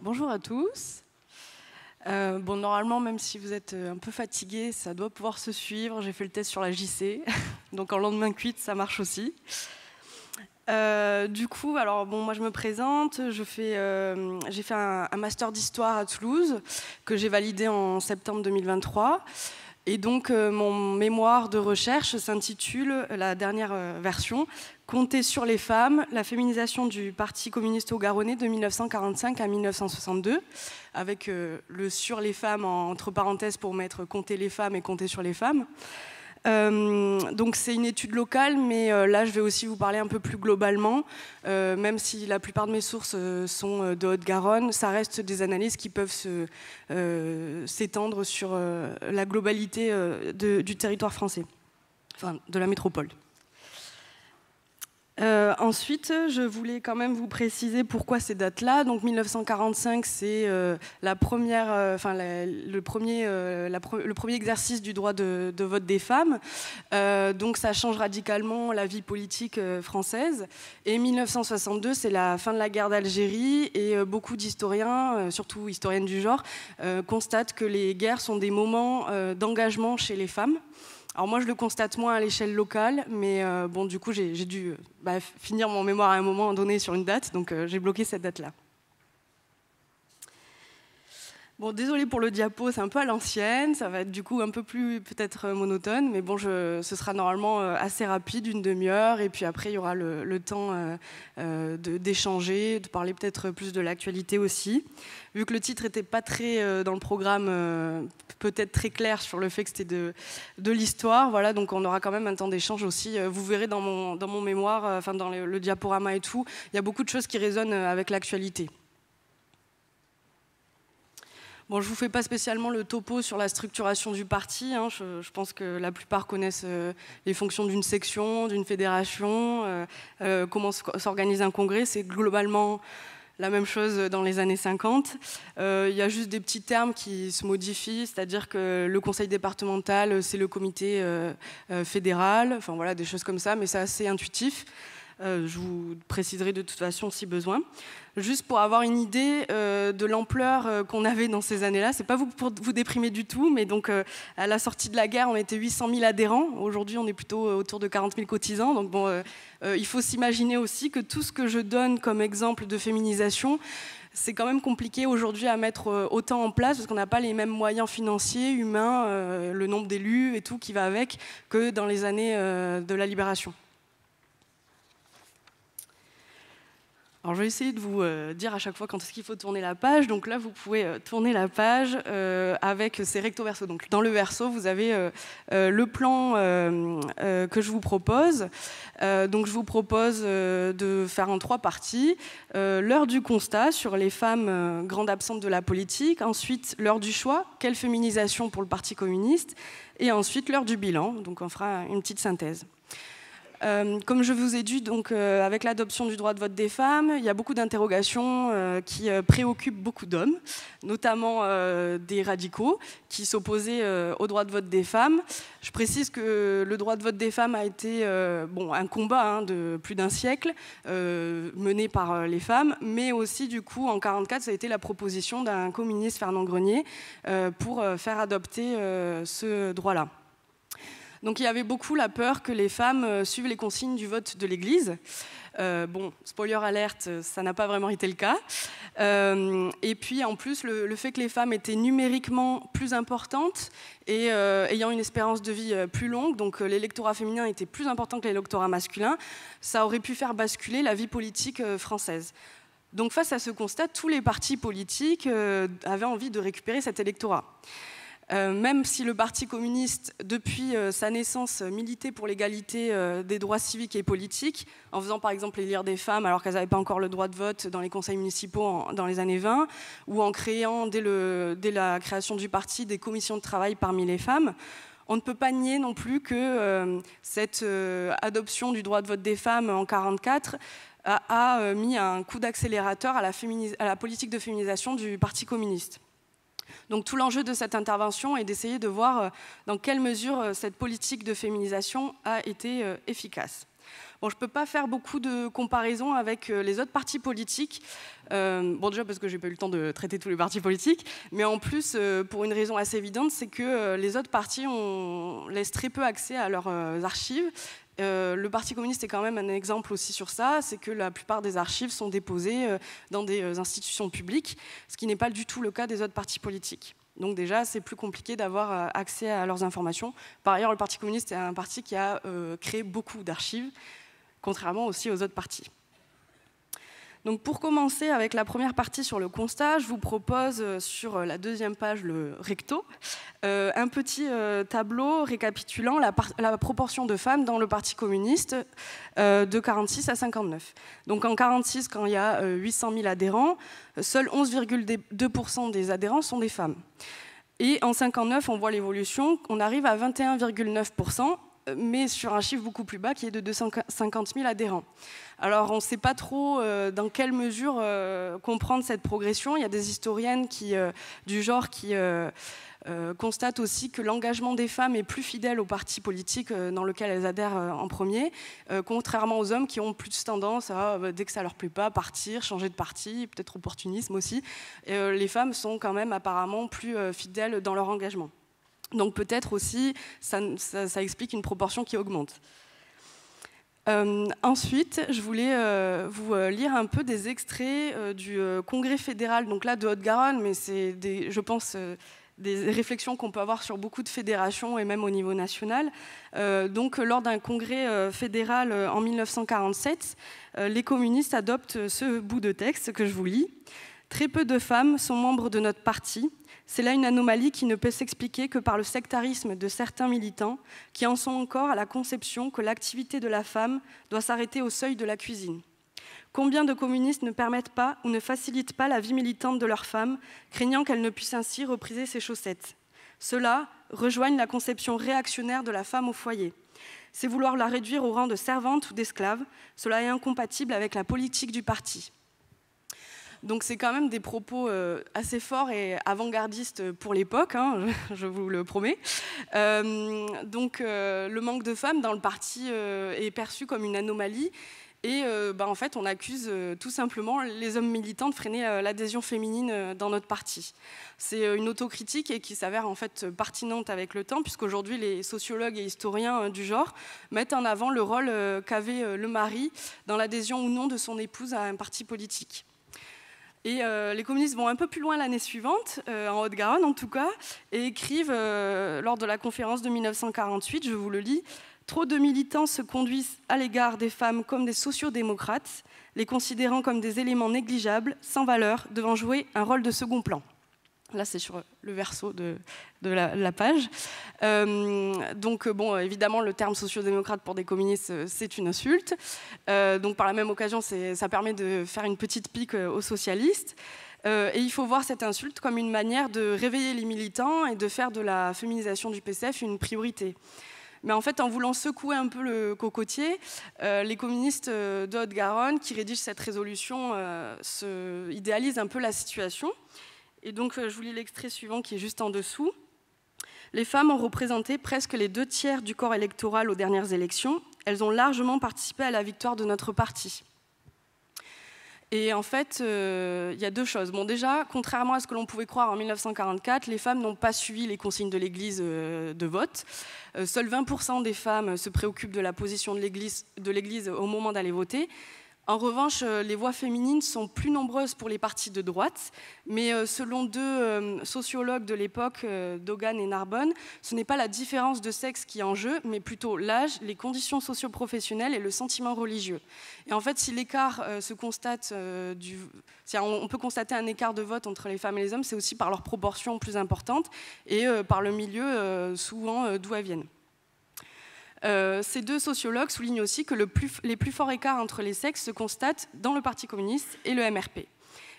Bonjour à tous. Euh, bon, normalement, même si vous êtes euh, un peu fatigué, ça doit pouvoir se suivre. J'ai fait le test sur la JC, donc en lendemain cuite, ça marche aussi. Euh, du coup, alors bon, moi je me présente. j'ai fait un master d'histoire à Toulouse que j'ai validé en septembre 2023. Et donc, euh, mon mémoire de recherche s'intitule, euh, la dernière euh, version, Compter sur les femmes, la féminisation du Parti communiste au Garonnais de 1945 à 1962, avec le sur les femmes entre parenthèses pour mettre compter les femmes et compter sur les femmes. Euh, donc c'est une étude locale, mais euh, là je vais aussi vous parler un peu plus globalement. Euh, même si la plupart de mes sources sont de Haute-Garonne, ça reste des analyses qui peuvent s'étendre sur la globalité du territoire français, enfin de la métropole. Euh, ensuite, je voulais quand même vous préciser pourquoi ces dates-là. Donc 1945, c'est euh, la première, euh, le premier, exercice du droit de vote des femmes. donc ça change radicalement la vie politique française. Et 1962, c'est la fin de la guerre d'Algérie et beaucoup d'historiens, surtout historiennes du genre, constatent que les guerres sont des moments d'engagement chez les femmes alors moi, je le constate moins à l'échelle locale, mais euh, bon, du coup, j'ai dû euh, bah, finir mon mémoire à un moment donné sur une date, donc euh, j'ai bloqué cette date-là. Bon, désolé pour le diapo, c'est un peu à l'ancienne, ça va être du coup un peu plus peut-être euh, monotone, mais bon, ce sera normalement euh, assez rapide, une demi-heure, et puis après il y aura le, temps euh, d'échanger, de, parler peut-être plus de l'actualité aussi. Vu que le titre n'était pas très dans le programme, peut-être très clair sur le fait que c'était de, l'histoire, voilà, donc on aura quand même un temps d'échange aussi. Vous verrez dans mon, dans mon mémoire, enfin dans le, le diaporama et tout, il y a beaucoup de choses qui résonnent avec l'actualité je ne vous fais pas spécialement le topo sur la structuration du parti. Hein. Je, pense que la plupart connaissent euh, les fonctions d'une section, d'une fédération, euh, euh, comment s'organise un congrès. C'est globalement la même chose dans les années 50. Il y a juste des petits termes qui se modifient, c'est-à-dire que le conseil départemental, c'est le comité fédéral, enfin voilà, des choses comme ça, mais c'est assez intuitif. Euh, je vous préciserai de toute façon si besoin. Juste pour avoir une idée euh, de l'ampleur euh, qu'on avait dans ces années-là, n'est pas pour vous déprimer du tout, mais donc à la sortie de la guerre, on était 800 000 adhérents. Aujourd'hui, on est plutôt autour de 40 000 cotisants. Donc il faut s'imaginer aussi que tout ce que je donne comme exemple de féminisation, c'est quand même compliqué aujourd'hui à mettre autant en place parce qu'on n'a pas les mêmes moyens financiers, humains, le nombre d'élus et tout qui va avec que dans les années de la libération. Alors je vais essayer de vous euh, dire à chaque fois quand est-ce qu'il faut tourner la page. Donc là, vous pouvez euh, tourner la page euh, avec ces recto verso. Donc dans le verso, vous avez le plan que je vous propose. donc je vous propose de faire en trois parties. l'heure du constat sur les femmes grandes absentes de la politique. Ensuite, l'heure du choix, quelle féminisation pour le Parti communiste. Et ensuite, l'heure du bilan. Donc on fera une petite synthèse. Euh, comme je vous ai dit, donc, euh, avec l'adoption du droit de vote des femmes, il y a beaucoup d'interrogations euh, qui préoccupent beaucoup d'hommes, notamment des radicaux qui s'opposaient au droit de vote des femmes. Je précise que le droit de vote des femmes a été bon, un combat hein, de plus d'un siècle mené par les femmes, mais aussi du coup en 1944, ça a été la proposition d'un communiste, Fernand Grenier, pour faire adopter ce droit-là. Donc il y avait beaucoup la peur que les femmes euh, suivent les consignes du vote de l'Église. Euh, bon, spoiler alerte, euh, ça n'a pas vraiment été le cas. et puis en plus, le, fait que les femmes étaient numériquement plus importantes et ayant une espérance de vie plus longue, donc l'électorat féminin était plus important que l'électorat masculin, ça aurait pu faire basculer la vie politique française. Donc face à ce constat, tous les partis politiques avaient envie de récupérer cet électorat. Euh, même si le Parti communiste, depuis euh, sa naissance, euh, militait pour l'égalité des droits civiques et politiques, en faisant par exemple élire des femmes alors qu'elles n'avaient pas encore le droit de vote dans les conseils municipaux dans les années 20, ou en créant dès, la création du parti des commissions de travail parmi les femmes, on ne peut pas nier non plus que cette adoption du droit de vote des femmes en 1944 a, a, mis un coup d'accélérateur à la politique de féminisation du Parti communiste. Donc tout l'enjeu de cette intervention est d'essayer de voir euh, dans quelle mesure euh, cette politique de féminisation a été euh, efficace. Bon, je ne peux pas faire beaucoup de comparaisons avec les autres partis politiques. bon, déjà parce que j'ai pas eu le temps de traiter tous les partis politiques, mais en plus, pour une raison assez évidente, c'est que les autres partis laissent très peu accès à leurs archives euh, le Parti communiste est quand même un exemple aussi sur ça, c'est que la plupart des archives sont déposées euh, dans des euh, institutions publiques, ce qui n'est pas du tout le cas des autres partis politiques. Donc déjà, c'est plus compliqué d'avoir accès à leurs informations. Par ailleurs, le Parti communiste est un parti qui a créé beaucoup d'archives, contrairement aussi aux autres partis. Donc pour commencer avec la première partie sur le constat, je vous propose euh, sur euh, la deuxième page, le recto, euh, un petit tableau récapitulant la, proportion de femmes dans le Parti communiste de 46 à 59. Donc en 46, quand il y a 800 000 adhérents, seuls 11,2% des adhérents sont des femmes. Et en 59, on voit l'évolution, on arrive à 21,9% mais sur un chiffre beaucoup plus bas qui est de 250 000 adhérents. Alors on ne sait pas trop euh, dans quelle mesure euh, comprendre cette progression. Il y a des historiennes qui, euh, du genre qui constatent aussi que l'engagement des femmes est plus fidèle au parti politique dans lequel elles adhèrent en premier, contrairement aux hommes qui ont plus tendance à, dès que ça leur plaît pas, partir, changer de parti, peut-être opportunisme aussi. les femmes sont quand même apparemment plus fidèles dans leur engagement. Donc peut-être aussi, ça, explique une proportion qui augmente. Euh, ensuite, je voulais euh, vous euh, lire un peu des extraits du Congrès fédéral, donc là de Haute-Garonne, mais c'est, je pense, des réflexions qu'on peut avoir sur beaucoup de fédérations et même au niveau national. donc, lors d'un congrès fédéral en 1947, les communistes adoptent ce bout de texte que je vous lis. Très peu de femmes sont membres de notre parti. C'est là une anomalie qui ne peut s'expliquer que par le sectarisme de certains militants qui en sont encore à la conception que l'activité de la femme doit s'arrêter au seuil de la cuisine. Combien de communistes ne permettent pas ou ne facilitent pas la vie militante de leur femme, craignant qu'elles ne puissent ainsi repriser ses chaussettes Cela rejoigne la conception réactionnaire de la femme au foyer. C'est vouloir la réduire au rang de servante ou d'esclave, cela est incompatible avec la politique du parti. Donc c'est quand même des propos euh, assez forts et avant-gardistes pour l'époque, hein, je vous le promets. Euh, donc euh, le manque de femmes dans le parti est perçu comme une anomalie. Et bah, en fait, on accuse tout simplement les hommes militants de freiner l'adhésion féminine dans notre parti. C'est une autocritique et qui s'avère en fait pertinente avec le temps, puisqu'aujourd'hui, les sociologues et historiens du genre mettent en avant le rôle qu'avait le mari dans l'adhésion ou non de son épouse à un parti politique. Et euh, les communistes vont un peu plus loin l'année suivante, euh, en Haute-Garonne en tout cas, et écrivent euh, lors de la conférence de 1948, je vous le lis, Trop de militants se conduisent à l'égard des femmes comme des sociodémocrates, les considérant comme des éléments négligeables, sans valeur, devant jouer un rôle de second plan. Là, c'est sur le verso de, de la, page. Euh, donc, euh, bon, évidemment, le terme sociodémocrate pour des communistes, euh, c'est une insulte. donc, par la même occasion, ça permet de faire une petite pique aux socialistes. et il faut voir cette insulte comme une manière de réveiller les militants et de faire de la féminisation du PCF une priorité. Mais en fait, en voulant secouer un peu le cocotier, les communistes de Haute-Garonne qui rédigent cette résolution se idéalisent un peu la situation. Et donc, euh, je vous lis l'extrait suivant qui est juste en dessous. Les femmes ont représenté presque les deux tiers du corps électoral aux dernières élections. Elles ont largement participé à la victoire de notre parti. Et en fait, euh, il y a deux choses. Bon, déjà, contrairement à ce que l'on pouvait croire en 1944, les femmes n'ont pas suivi les consignes de l'Église euh, de vote. seuls 20% des femmes se préoccupent de la position de l'Église au moment d'aller voter. En revanche, euh, les voix féminines sont plus nombreuses pour les partis de droite, mais euh, selon deux euh, sociologues de l'époque, Dogan et Narbonne, ce n'est pas la différence de sexe qui est en jeu, mais plutôt l'âge, les conditions socio-professionnelles et le sentiment religieux. Et en fait, si l'écart se constate, on peut constater un écart de vote entre les femmes et les hommes, c'est aussi par leur proportion plus importante et par le milieu, souvent d'où elles viennent. Euh, ces deux sociologues soulignent aussi que les plus forts écarts entre les sexes se constatent dans le Parti communiste et le MRP.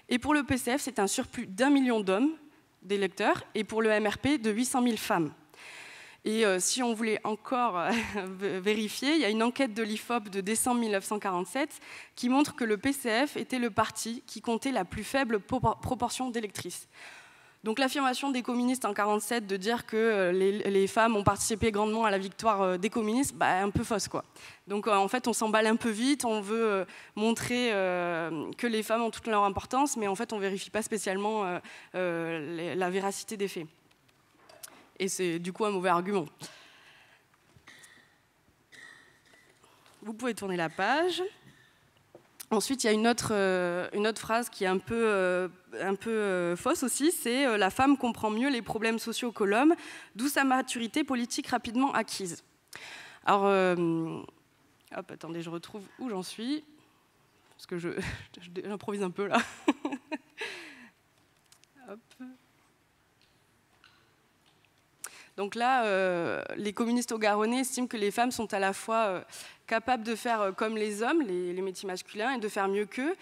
Et pour le PCF, c'est un surplus d'un million d'hommes, d'électeurs, et pour le MRP, de 800 000 femmes. Et euh, si on voulait encore euh, vérifier, il y a une enquête de l'IFOP de décembre 1947 qui montre que le PCF était le parti qui comptait la plus faible proportion d'électrices. Donc l'affirmation des communistes en 1947 de dire que euh, les, femmes ont participé grandement à la victoire euh, des communistes, bah, un peu fausse quoi. Donc euh, en fait on s'emballe un peu vite, on veut montrer que les femmes ont toute leur importance, mais en fait on ne vérifie pas spécialement la véracité des faits. Et c'est du coup un mauvais argument. Vous pouvez tourner la page. Ensuite, il y a euh, une autre, phrase qui est un peu, euh, un peu euh, fausse aussi, c'est la femme comprend mieux les problèmes sociaux que l'homme, d'où sa maturité politique rapidement acquise. Alors, hop, attendez, je retrouve où j'en suis, parce que j'improvise je, un peu là. hop. Donc là, euh, les communistes au Garonne estiment que les femmes sont à la fois euh, capables de faire euh, comme les hommes, les, métiers masculins, et de faire mieux qu'eux.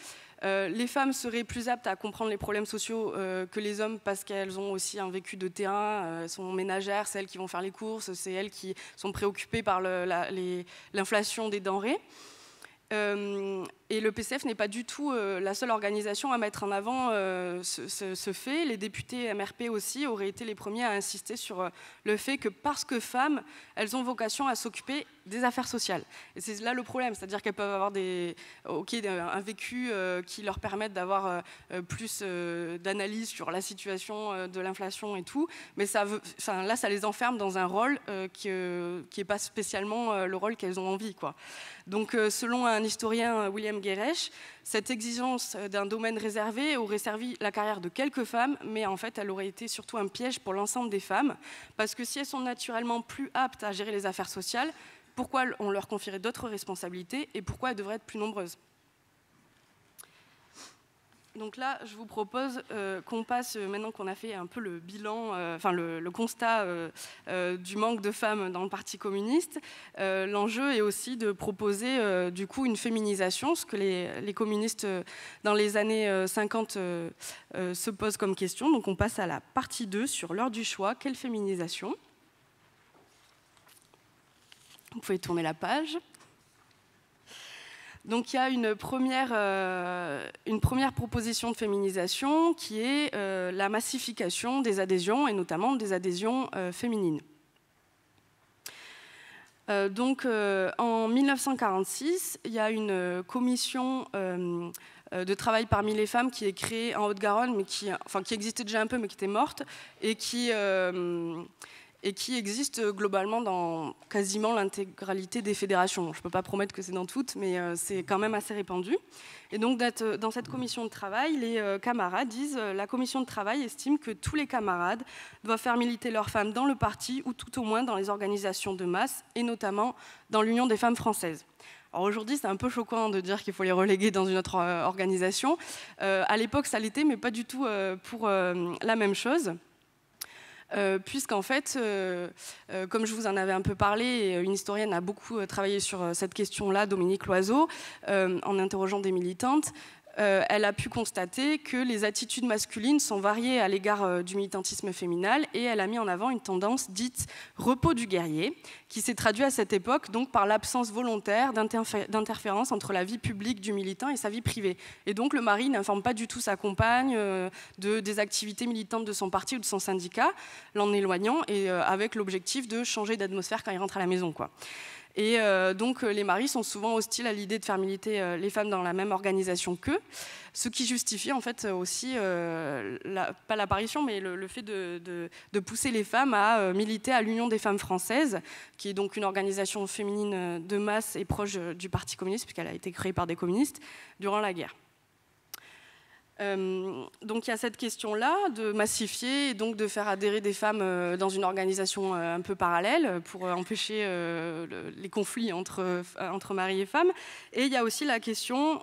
les femmes seraient plus aptes à comprendre les problèmes sociaux que les hommes parce qu'elles ont aussi un vécu de terrain, sont ménagères, celles qui vont faire les courses, c'est elles qui sont préoccupées par l'inflation des denrées. Euh, et le PCF n'est pas du tout euh, la seule organisation à mettre en avant euh, ce, fait. Les députés MRP aussi auraient été les premiers à insister sur le fait que parce que femmes, elles ont vocation à s'occuper des affaires sociales. Et c'est là le problème, c'est-à-dire qu'elles peuvent avoir des, un vécu qui leur permette d'avoir plus d'analyse sur la situation de l'inflation et tout, mais ça là, ça les enferme dans un rôle qui n'est pas spécialement le rôle qu'elles ont envie. Quoi. Donc selon un un historien, euh, William Geresch, cette exigence euh, d'un domaine réservé aurait servi la carrière de quelques femmes, mais en fait, elle aurait été surtout un piège pour l'ensemble des femmes, parce que si elles sont naturellement plus aptes à gérer les affaires sociales, pourquoi on leur confierait d'autres responsabilités et pourquoi elles devraient être plus nombreuses donc là, je vous propose euh, qu'on passe, euh, maintenant qu'on a fait un peu le bilan, euh, enfin le, constat du manque de femmes dans le Parti communiste, l'enjeu est aussi de proposer du coup une féminisation, ce que les, les communistes dans les années 50 se posent comme question. Donc on passe à la partie 2 sur l'heure du choix, quelle féminisation Vous pouvez tourner la page. Donc il y a une première, euh, une première proposition de féminisation qui est euh, la massification des adhésions et notamment des adhésions euh, féminines. donc en 1946, il y a une commission de travail parmi les femmes qui est créée en Haute-Garonne, mais qui, enfin, qui existait déjà un peu mais qui était morte et qui et qui existe euh, globalement dans quasiment l'intégralité des fédérations. Je ne peux pas promettre que c'est dans toutes, mais euh, c'est quand même assez répandu. Et donc, euh, dans cette commission de travail, les camarades disent la commission de travail estime que tous les camarades doivent faire militer leurs femmes dans le parti ou tout au moins dans les organisations de masse, et notamment dans l'Union des femmes françaises. Alors aujourd'hui, c'est un peu choquant de dire qu'il faut les reléguer dans une autre organisation. à l'époque, ça l'était, mais pas du tout pour la même chose. Euh, puisqu'en fait, euh, euh, comme je vous en avais un peu parlé, une historienne a beaucoup travaillé sur cette question-là, Dominique Loiseau, en interrogeant des militantes. Euh, elle a pu constater que les attitudes masculines sont variées à l'égard euh, du militantisme féminin et elle a mis en avant une tendance dite repos du guerrier, qui s'est traduite à cette époque donc par l'absence volontaire d'interférence entre la vie publique du militant et sa vie privée. Et donc le mari n'informe pas du tout sa compagne euh, de, des activités militantes de son parti ou de son syndicat, l'en éloignant et avec l'objectif de changer d'atmosphère quand il rentre à la maison. Quoi. Et euh, donc euh, les maris sont souvent hostiles à l'idée de faire militer euh, les femmes dans la même organisation qu'eux, ce qui justifie en fait aussi, pas l'apparition, mais le, fait de, pousser les femmes à militer à l'Union des femmes françaises, qui est donc une organisation féminine de masse et proche du Parti communiste, puisqu'elle a été créée par des communistes, durant la guerre. Euh, donc il y a cette question-là de massifier et donc de faire adhérer des femmes euh, dans une organisation euh, un peu parallèle pour empêcher les conflits entre, entre mari et femme. Et il y a aussi la question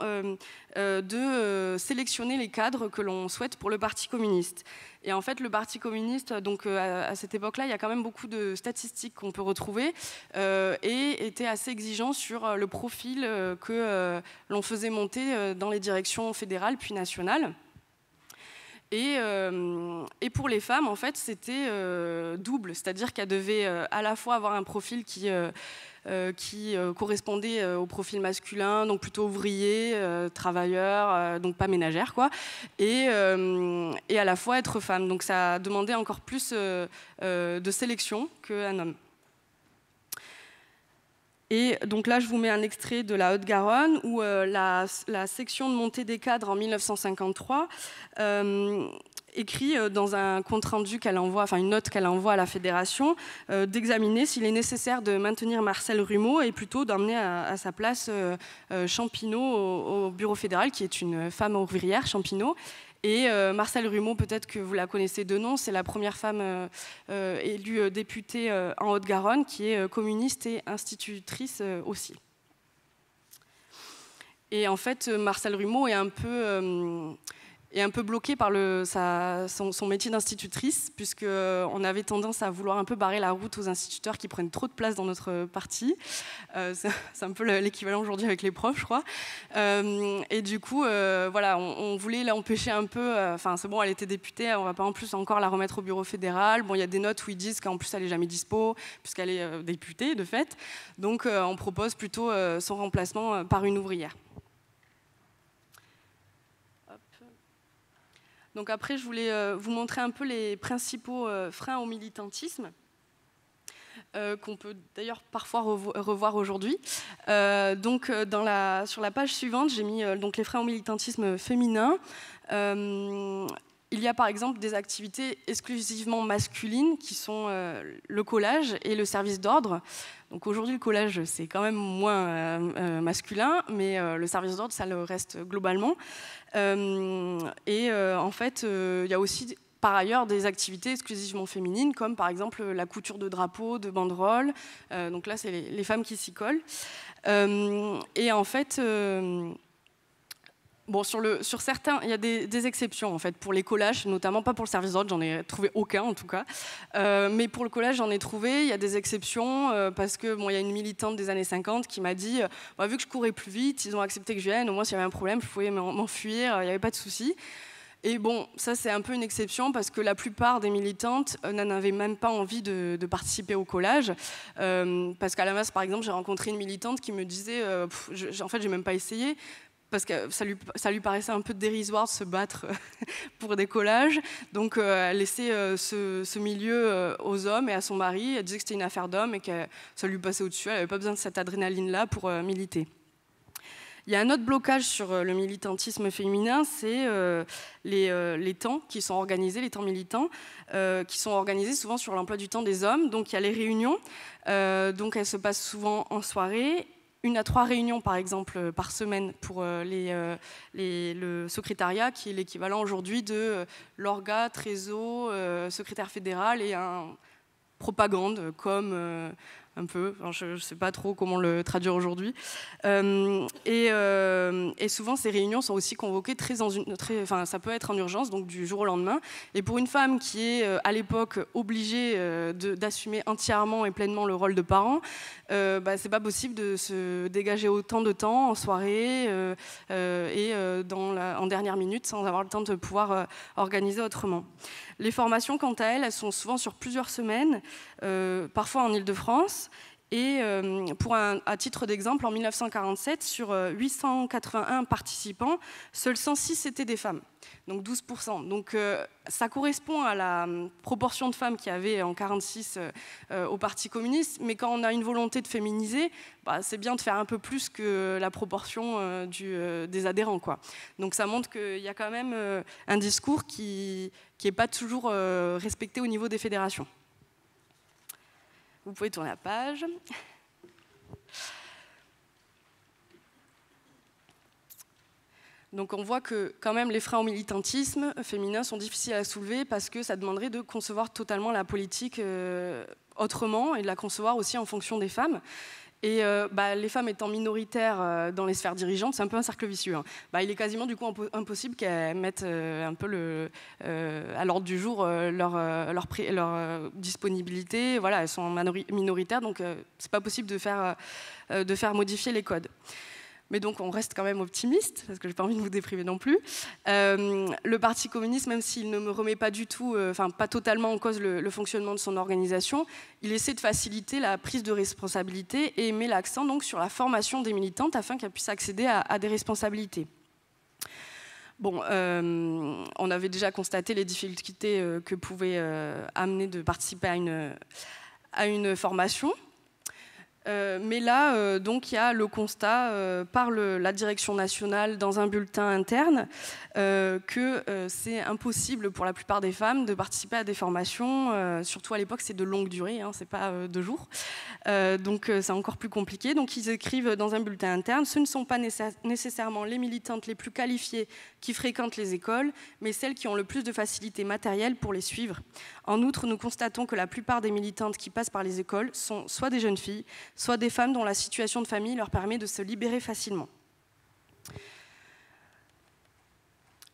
euh, de euh, sélectionner les cadres que l'on souhaite pour le Parti communiste. Et en fait, le Parti communiste, donc euh, à, cette époque-là, il y a quand même beaucoup de statistiques qu'on peut retrouver et était assez exigeant sur le profil que l'on faisait monter dans les directions fédérales puis nationales. Et, pour les femmes, en fait, c'était double, c'est-à-dire qu'elles devaient à la fois avoir un profil qui euh, qui euh, correspondait euh, au profil masculin, donc plutôt ouvrier, travailleur, donc pas ménagère, quoi, et, à la fois être femme. Donc ça demandait encore plus de sélection qu'un homme. Et donc là, je vous mets un extrait de la Haute-Garonne où la, section de montée des cadres en 1953 écrit euh, dans un compte rendu qu'elle envoie, enfin une note qu'elle envoie à la fédération, euh, d'examiner s'il est nécessaire de maintenir Marcel Rumeau et plutôt d'emmener à, sa place euh, Champineau au, bureau fédéral, qui est une femme ouvrière, Champineau. Et Marcel Rumeau, peut-être que vous la connaissez de nom, c'est la première femme élue députée en Haute-Garonne, qui est communiste et institutrice aussi. Et en fait, Marcel Rumeau est un peu et un peu bloquée par le, son, métier d'institutrice, puisqu'on euh, avait tendance à vouloir un peu barrer la route aux instituteurs qui prennent trop de place dans notre euh, parti. Euh, c'est un peu l'équivalent aujourd'hui avec les profs, je crois. et du coup, voilà, on, voulait l'empêcher un peu. Enfin, c'est bon, elle était députée, on va pas en plus encore la remettre au bureau fédéral. Bon, il y a des notes où ils disent qu'en plus, elle n'est jamais dispo, puisqu'elle est députée, de fait. Donc, on propose plutôt son remplacement par une ouvrière. Donc après, je voulais euh, vous montrer un peu les principaux euh, freins au militantisme. Euh, qu'on peut d'ailleurs parfois revoir aujourd'hui. donc, sur la page suivante, j'ai mis donc les freins au militantisme féminin il y a par exemple des activités exclusivement masculines qui sont euh, le collage et le service d'ordre. Donc aujourd'hui, le collage, c'est quand même moins euh, euh, masculin, mais le service d'ordre, ça le reste globalement. et en fait, il y a aussi par ailleurs des activités exclusivement féminines, comme par exemple la couture de drapeaux, de banderoles. donc là, c'est les, les, femmes qui s'y collent. et en fait Bon, sur, certains, il y a des, exceptions en fait. Pour les collages, notamment pas pour le service d'ordre, j'en ai trouvé aucun en tout cas. Euh, mais pour le collage, j'en ai trouvé. Il y a des exceptions euh, parce que bon, il y a une militante des années 50 qui m'a dit, euh, bah, vu que je courais plus vite, ils ont accepté que je vienne. Au moins, s'il y avait un problème, je pouvais m'enfuir. Il n'y avait pas de souci. Et bon, ça c'est un peu une exception parce que la plupart des militantes n'en avaient même pas envie de, participer au collage. parce qu'à la masse, par exemple, j'ai rencontré une militante qui me disait, En fait, je, en fait, j'ai même pas essayé parce que ça lui, ça lui, paraissait un peu dérisoire de se battre pour des collages. Donc euh, elle laissait euh, ce, milieu euh, aux hommes et à son mari. Elle disait que c'était une affaire d'homme et que ça lui passait au-dessus. Elle n'avait pas besoin de cette adrénaline-là pour militer. Il y a un autre blocage sur le militantisme féminin, c'est les, les, temps qui sont organisés, les temps militants, qui sont organisés souvent sur l'emploi du temps des hommes. Donc il y a les réunions, donc elles se passent souvent en soirée, une à trois réunions, par exemple, euh, par semaine pour euh, euh, les, le secrétariat, qui est l'équivalent aujourd'hui de l'orga, trésor, secrétaire fédéral et un propagande comme un peu. je ne sais pas trop comment le traduire aujourd'hui. Euh, euh, et, souvent, ces réunions sont aussi convoquées très en une, enfin, ça peut être en urgence, donc du jour au lendemain. Et pour une femme qui est euh, à l'époque obligée d'assumer entièrement et pleinement le rôle de parent, euh, bah, c'est pas possible de se dégager autant de temps en soirée et dans la, en dernière minute sans avoir le temps de pouvoir organiser autrement. Les formations, quant à elles, elles sont souvent sur plusieurs semaines, euh, parfois en Ile-de-France, et euh, pour à titre d'exemple, en 1947, sur 881 euh, participants, seuls 106 étaient des femmes, donc 12%. Donc euh, ça correspond à la proportion de femmes qu'il y avait en 1946 au Parti communiste, mais quand on a une volonté de féminiser, bah, c'est bien de faire un peu plus que la proportion des adhérents. Quoi. Donc ça montre qu'il y a quand même un discours qui n'est pas toujours respecté au niveau des fédérations. Vous pouvez tourner la page. Donc on voit que quand même les freins au militantisme féminin sont difficiles à soulever parce que ça demanderait de concevoir totalement la politique euh, autrement et de la concevoir aussi en fonction des femmes. Et euh, bah, les femmes étant minoritaires euh, dans les sphères dirigeantes, c'est un peu un cercle vicieux. Hein. Bah, il est quasiment du coup impossible qu'elles mettent euh, un peu à l'ordre du jour leur, leur disponibilité. Voilà, elles sont minoritaires, donc c'est pas possible de faire, de faire modifier les codes mais donc on reste quand même optimiste, parce que je n'ai pas envie de vous déprimer non plus. Euh, le Parti communiste, même s'il ne me remet pas du tout, euh, enfin pas totalement en cause le, fonctionnement de son organisation, il essaie de faciliter la prise de responsabilité et met l'accent donc sur la formation des militantes afin qu'elles puissent accéder à, des responsabilités. Bon, euh, on avait déjà constaté les difficultés que pouvait amener de participer à à une formation. Euh, mais là, euh, donc, il y a le constat euh, par la direction nationale dans un bulletin interne que c'est impossible pour la plupart des femmes de participer à des formations. surtout à l'époque, c'est de longue durée, hein, c'est pas deux jours. donc, c'est encore plus compliqué. Donc, ils écrivent dans un bulletin interne ce ne sont pas nécessairement les militantes les plus qualifiées qui fréquentent les écoles, mais celles qui ont le plus de facilité matérielle pour les suivre. En outre, nous constatons que la plupart des militantes qui passent par les écoles sont soit des jeunes filles, soit des femmes dont la situation de famille leur permet de se libérer facilement.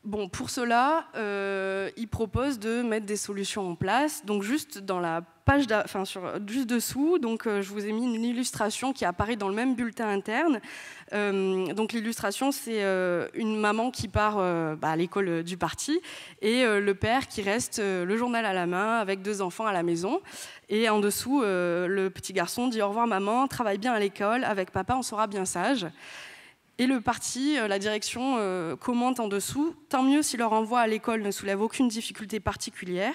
Bon, pour cela, euh, il propose de mettre des solutions en place. Donc juste dans la page, enfin sur, juste dessous, donc euh, je vous ai mis une illustration qui apparaît dans le même bulletin interne. Euh, donc l'illustration, c'est une maman qui part bah, à l'école du parti et le père qui reste le journal à la main avec deux enfants à la maison. Et en dessous, euh, le petit garçon dit au revoir maman, travaille bien à l'école, avec papa on sera bien sage. Et le parti, euh, la direction euh, commente en dessous, tant mieux si leur envoi à l'école ne soulève aucune difficulté particulière.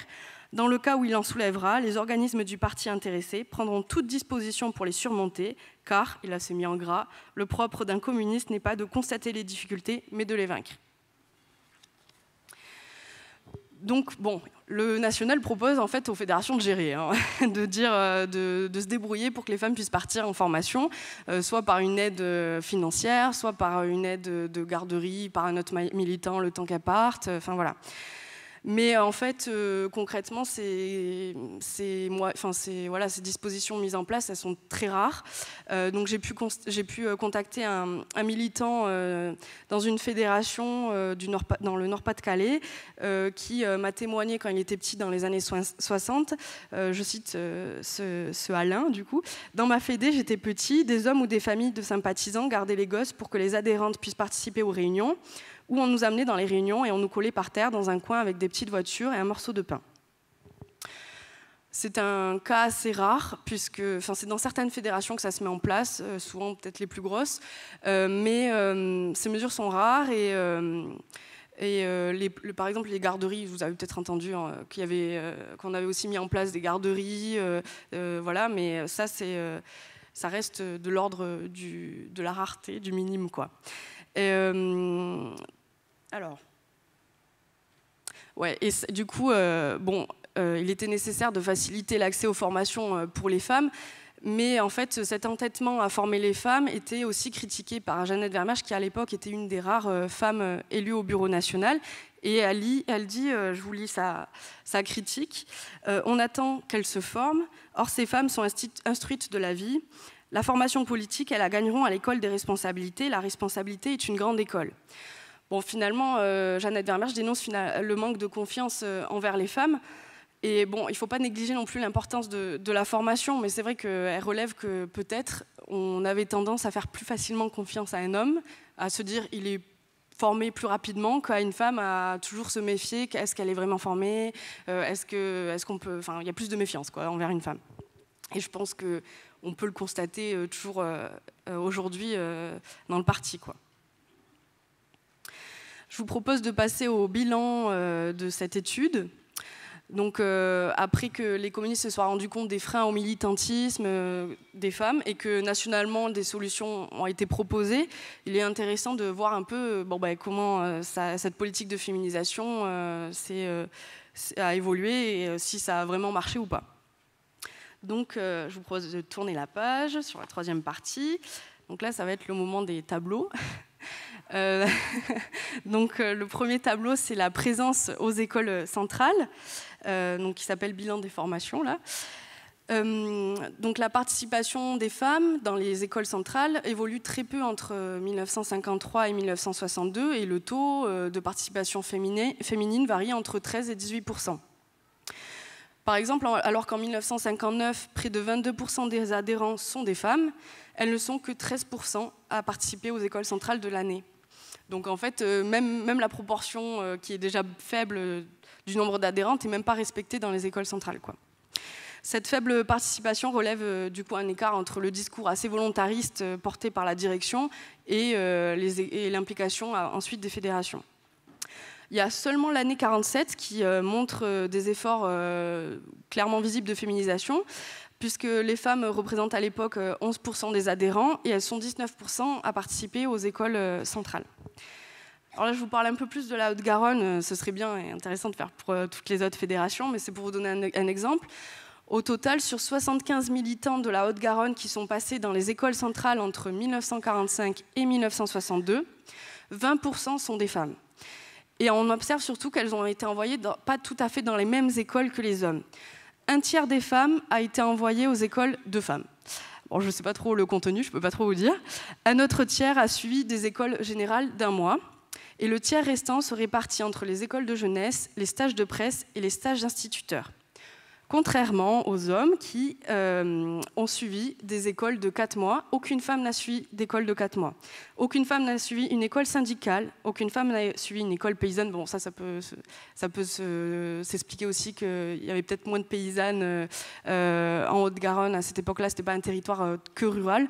Dans le cas où il en soulèvera, les organismes du parti intéressé prendront toute disposition pour les surmonter, car, il a se mis en gras, le propre d'un communiste n'est pas de constater les difficultés, mais de les vaincre donc, bon, le national propose en fait aux fédérations de gérer, hein, de, dire, euh, de, se débrouiller pour que les femmes puissent partir en formation, euh, soit par une aide euh, financière, soit par une aide de garderie, par un autre militant le temps qu'elles partent, enfin voilà. Mais euh, en fait, euh, concrètement, ces, dispositions mises en place, elles sont très rares. Euh, donc j'ai pu, contacter un, militant dans une fédération dans le Nord-Pas-de-Calais qui m'a témoigné quand il était petit dans les années 60. je cite ce, ce Alain, du coup. Dans ma fédé, j'étais petit, des hommes ou des familles de sympathisants gardaient les gosses pour que les adhérentes puissent participer aux réunions où on nous amenait dans les réunions et on nous collait par terre dans un coin avec des petites voitures et un morceau de pain. C'est un cas assez rare, puisque enfin, c'est dans certaines fédérations que ça se met en place, euh, souvent peut-être les plus grosses, euh, mais euh, ces mesures sont rares et, par exemple les garderies, vous avez peut-être entendu hein, qu'on avait, avait, aussi mis en place des garderies, voilà, mais ça, ça reste de l'ordre de la rareté, du minime. Quoi. Alors. Ouais, et du coup, euh, bon, euh, il était nécessaire de faciliter l'accès aux formations euh, pour les femmes. Mais en fait, cet entêtement à former les femmes était aussi critiqué par Jeannette Vermache, qui à l'époque était une des rares femmes élues au Bureau national. Et elle, elle dit, je vous lis sa, critique, on attend qu'elles se forment, or ces femmes sont instruites de la vie. La formation politique, elles la gagneront à l'école des responsabilités, la responsabilité est une grande école. Bon, finalement, euh, Jeannette Vermeer, je dénonce le manque de confiance euh, envers les femmes. Et bon, il ne faut pas négliger non plus l'importance de, la formation, mais c'est vrai qu'elle relève que peut-être on avait tendance à faire plus facilement confiance à un homme, à se dire il est formé plus rapidement qu'à une femme à toujours se méfier est-ce qu'elle est vraiment formée euh, Est-ce qu'on est qu'on peut. Enfin, il y a plus de méfiance quoi, envers une femme. Et je pense qu'on peut le constater toujours aujourd'hui dans le parti. Quoi. Je vous propose de passer au bilan euh, de cette étude. Donc, euh, après que les communistes se soient rendus compte des freins au militantisme euh, des femmes et que nationalement des solutions ont été proposées, il est intéressant de voir un peu bon, bah, comment cette politique de féminisation a évolué et si ça a vraiment marché ou pas. Donc, je vous propose de tourner la page sur la troisième partie. Donc là, ça va être le moment des tableaux. Euh, donc euh, le premier tableau, c'est la présence aux écoles centrales, euh, donc, qui s'appelle Bilan des formations. donc la participation des femmes dans les écoles centrales évolue très peu entre 1953 et 1962 et le taux de participation féminine varie entre 13 et 18 Par exemple, alors qu'en 1959, près de 22 des adhérents sont des femmes, elles ne sont que 13 à participer aux écoles centrales de l'année. Donc en fait, euh, même, la proportion euh, qui est déjà faible euh, du nombre d'adhérentes n'est même pas respectée dans les écoles centrales. Cette faible participation relève du coup un écart entre le discours assez volontariste porté par la direction et, l'implication ensuite des fédérations. Il y a seulement l'année 47 qui montre des efforts clairement visibles de féminisation, puisque les femmes représentent à l'époque 11% euh, des adhérents et elles sont 19% à participer aux écoles euh, centrales. Alors là, je vous parle un peu plus de la Haute-Garonne, euh, ce serait bien et intéressant de faire pour toutes les autres fédérations, mais c'est pour vous donner un, un, exemple. Au total, sur 75 militants de la Haute-Garonne qui sont passés dans les écoles centrales entre 1945 et 1962, 20% sont des femmes. Et on observe surtout qu'elles ont été envoyées pas tout à fait dans les mêmes écoles que les hommes un tiers des femmes a été envoyé aux écoles de femmes. Bon, je ne sais pas trop le contenu, je ne peux pas trop vous dire. Un autre tiers a suivi des écoles générales d'un mois. Et le tiers restant se répartit entre les écoles de jeunesse, les stages de presse et les stages d'instituteurs contrairement aux hommes qui euh, ont suivi des écoles de 4 mois. Aucune femme n'a suivi d'école de 4 mois. Aucune femme n'a suivi une école syndicale. Aucune femme n'a suivi une école paysanne. Bon, ça, ça peut, s'expliquer aussi qu'il y avait peut-être moins de paysannes euh, en Haute-Garonne à cette époque-là. Ce n'était pas un territoire euh, que rural.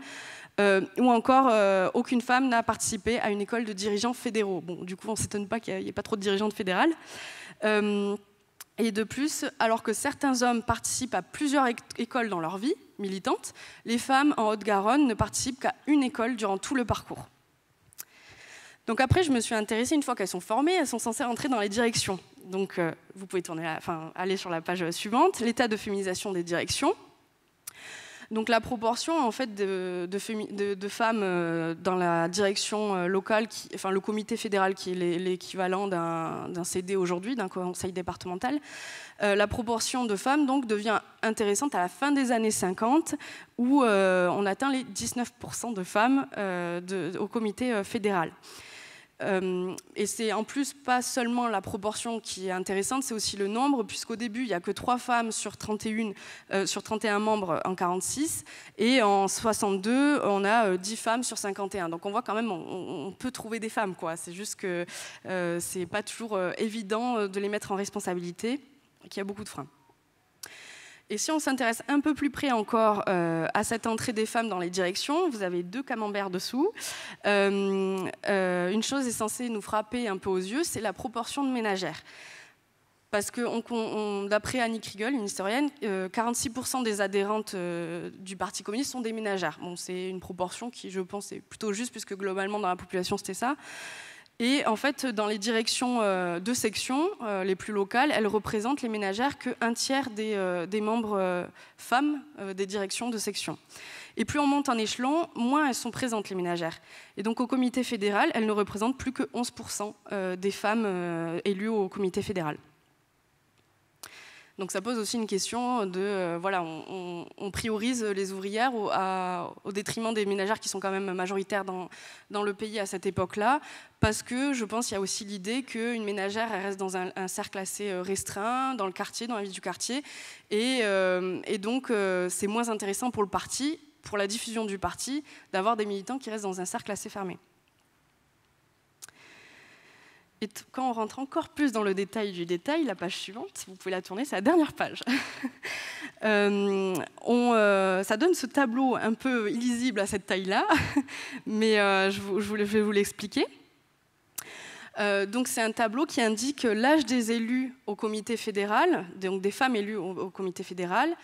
ou encore, aucune femme n'a participé à une école de dirigeants fédéraux. Bon, du coup, on ne s'étonne pas qu'il n'y ait pas trop de dirigeants fédérales. Et de plus, alors que certains hommes participent à plusieurs écoles dans leur vie militante, les femmes en Haute-Garonne ne participent qu'à une école durant tout le parcours. Donc après, je me suis intéressée, une fois qu'elles sont formées, elles sont censées rentrer dans les directions. Donc euh, vous pouvez tourner aller sur la page suivante, l'état de féminisation des directions. Donc la proportion en fait de, femmes euh, dans la direction euh, locale, enfin le comité fédéral qui est l'équivalent d'un CD aujourd'hui, d'un conseil départemental, euh, la proportion de femmes donc devient intéressante à la fin des années 50 où on atteint les 19% de femmes au comité fédéral. Euh, et c'est en plus pas seulement la proportion qui est intéressante, c'est aussi le nombre, puisqu'au début, il n'y a que 3 femmes sur 31, euh, sur membres en 46, et en 62, on a 10 euh, femmes sur 51. Donc on voit quand même, on, peut trouver des femmes, quoi. C'est juste que c'est pas toujours évident de les mettre en responsabilité, qu'il y a beaucoup de freins. Et si on s'intéresse un peu plus près encore euh, à cette entrée des femmes dans les directions, vous avez deux camemberts dessous. Euh, euh, une chose est censée nous frapper un peu aux yeux, c'est la proportion de ménagères. Parce que d'après Annie Kriegel, une historienne, 46% des adhérentes du Parti communiste sont des ménagères. Bon, c'est une proportion qui, je pense, est plutôt juste, puisque globalement dans la population, c'était ça. Et en fait, dans les directions euh, de section euh, les plus locales, elles représentent les ménagères qu'un tiers des, euh, membres femmes des directions de section. Et plus on monte en échelon, moins elles sont présentes, les ménagères. Et donc au comité fédéral, elles ne représentent plus que 11% des femmes élues au comité fédéral. Donc ça pose aussi une question de, euh, voilà, on, priorise les ouvrières au, détriment des ménagères qui sont quand même majoritaires dans, dans le pays à cette époque-là, parce que je pense qu'il y a aussi l'idée qu'une ménagère elle reste dans un, cercle assez euh, restreint, dans le quartier, dans la vie du quartier, et, euh, donc c'est moins intéressant pour le parti, pour la diffusion du parti, d'avoir des militants qui restent dans un cercle assez fermé. Et quand on rentre encore plus dans le détail du détail, la page suivante, si vous pouvez la tourner, c'est la dernière page. Euh, euh, ça donne ce tableau un peu illisible à cette taille-là, mais euh, je, vais vous l'expliquer. donc c'est un tableau qui indique l'âge des élus au comité fédéral, donc des femmes élues au, comité fédéral,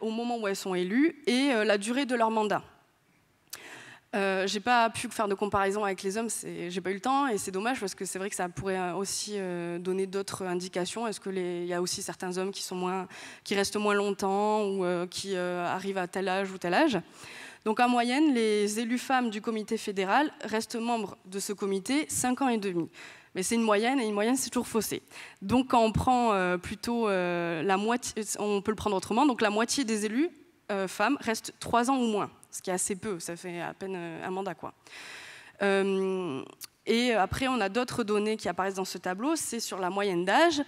au moment où elles sont élues, et la durée de leur mandat. Euh, j'ai pas pu faire de comparaison avec les hommes, j'ai pas eu le temps et c'est dommage parce que c'est vrai que ça pourrait euh, aussi euh, donner d'autres indications. Est-ce qu'il y a aussi certains hommes qui restent moins longtemps ou euh, qui arrivent à tel âge ou tel âge. Donc en moyenne, les élus femmes du comité fédéral restent membres de ce comité 5 ans et demi. Mais c'est une moyenne et une moyenne c'est toujours faussé. Donc quand on prend plutôt la moitié, on peut le prendre autrement. Donc la moitié des élus femmes restent 3 ans ou moins ce qui est assez peu, ça fait à peine un euh, mandat. Quoi. Euh, et après, on a d'autres données qui apparaissent dans ce tableau, c'est sur la moyenne d'âge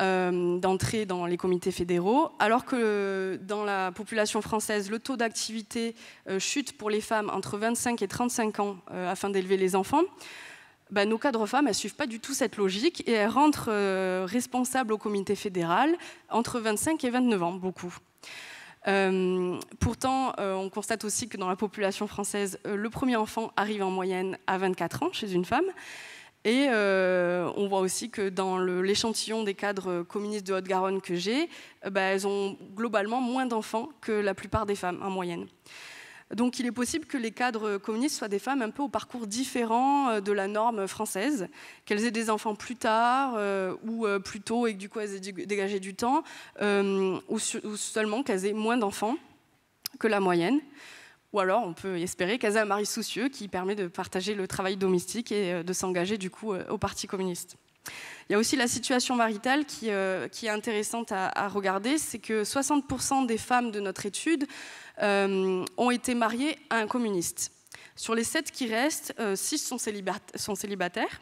euh, d'entrée dans les comités fédéraux, alors que dans la population française, le taux d'activité chute pour les femmes entre 25 et 35 ans afin d'élever les enfants. Bah, nos cadres femmes, elles ne suivent pas du tout cette logique et elles rentrent responsables au comité fédéral entre 25 et 29 ans, beaucoup. Euh, pourtant, euh, on constate aussi que dans la population française, euh, le premier enfant arrive en moyenne à 24 ans chez une femme. Et on voit aussi que dans l'échantillon des cadres communistes de Haute-Garonne que j'ai, bah, elles ont globalement moins d'enfants que la plupart des femmes en moyenne. Donc il est possible que les cadres communistes soient des femmes un peu au parcours différent euh, de la norme française, qu'elles aient des enfants plus tard euh, ou euh, plus tôt et que du coup elles aient dégagé du temps, ou, ou, seulement qu'elles aient moins d'enfants que la moyenne. Ou alors on peut espérer qu'elles aient un mari soucieux qui permet de partager le travail domestique et de s'engager du coup au Parti communiste. Il y a aussi la situation maritale qui, euh, est intéressante à, regarder, c'est que 60% des femmes de notre étude euh, ont été mariées à un communiste. Sur les 7 qui restent, 6 euh, sont, célibataires.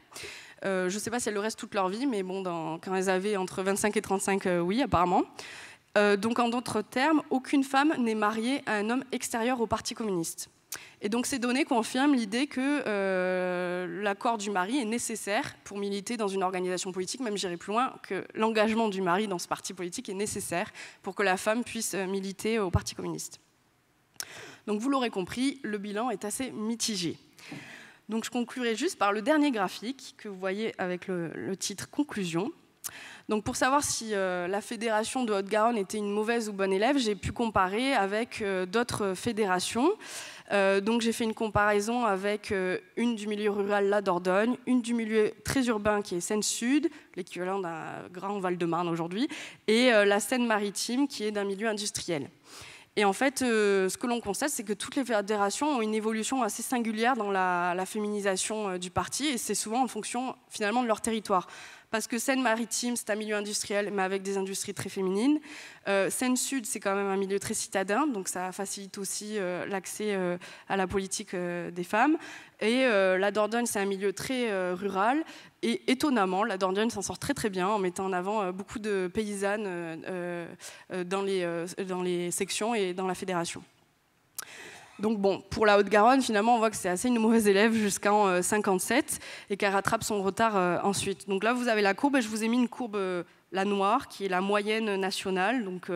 je ne sais pas si elles le restent toute leur vie, mais bon, quand elles avaient entre 25 et 35, oui, apparemment. donc, en d'autres termes, aucune femme n'est mariée à un homme extérieur au Parti communiste. Et donc ces données confirment l'idée que euh, l'accord du mari est nécessaire pour militer dans une organisation politique, même j'irai plus loin, que l'engagement du mari dans ce parti politique est nécessaire pour que la femme puisse euh, militer au Parti communiste. Donc vous l'aurez compris, le bilan est assez mitigé. Donc je conclurai juste par le dernier graphique que vous voyez avec le, titre Conclusion. Donc pour savoir si euh, la fédération de Haute-Garonne était une mauvaise ou bonne élève, j'ai pu comparer avec d'autres fédérations. Euh, donc j'ai fait une comparaison avec euh, une du milieu rural, la Dordogne, une du milieu très urbain qui est Seine-Sud, l'équivalent d'un grand Val-de-Marne aujourd'hui, et euh, la Seine-Maritime qui est d'un milieu industriel. Et en fait, euh, ce que l'on constate, c'est que toutes les fédérations ont une évolution assez singulière dans la, féminisation euh, du parti, et c'est souvent en fonction finalement de leur territoire. Parce que Seine-Maritime, c'est un milieu industriel, mais avec des industries très féminines. Euh, Seine-Sud, c'est quand même un milieu très citadin, donc ça facilite aussi l'accès à la politique des femmes. Et la Dordogne, c'est un milieu très rural. Et étonnamment, la Dordogne s'en sort très très bien en mettant en avant euh, beaucoup de paysannes euh, euh, dans les, dans les sections et dans la fédération. Donc bon, pour la Haute-Garonne, finalement, on voit que c'est assez une mauvaise élève jusqu'en 57 et qu'elle rattrape son retard ensuite. Donc là, vous avez la courbe et je vous ai mis une courbe, la noire, qui est la moyenne nationale. Donc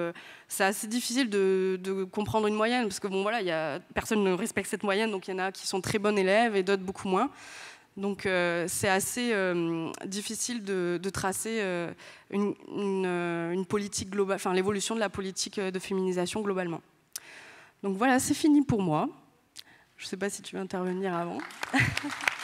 c'est assez difficile de, comprendre une moyenne parce que bon, voilà, y a, personne ne respecte cette moyenne, donc il y en a qui sont très bonnes élèves et d'autres beaucoup moins. Donc euh, c'est assez euh, difficile de, tracer euh, politique globale, l'évolution de la politique de féminisation globalement. Donc voilà, c'est fini pour moi. Je ne sais pas si tu veux intervenir avant.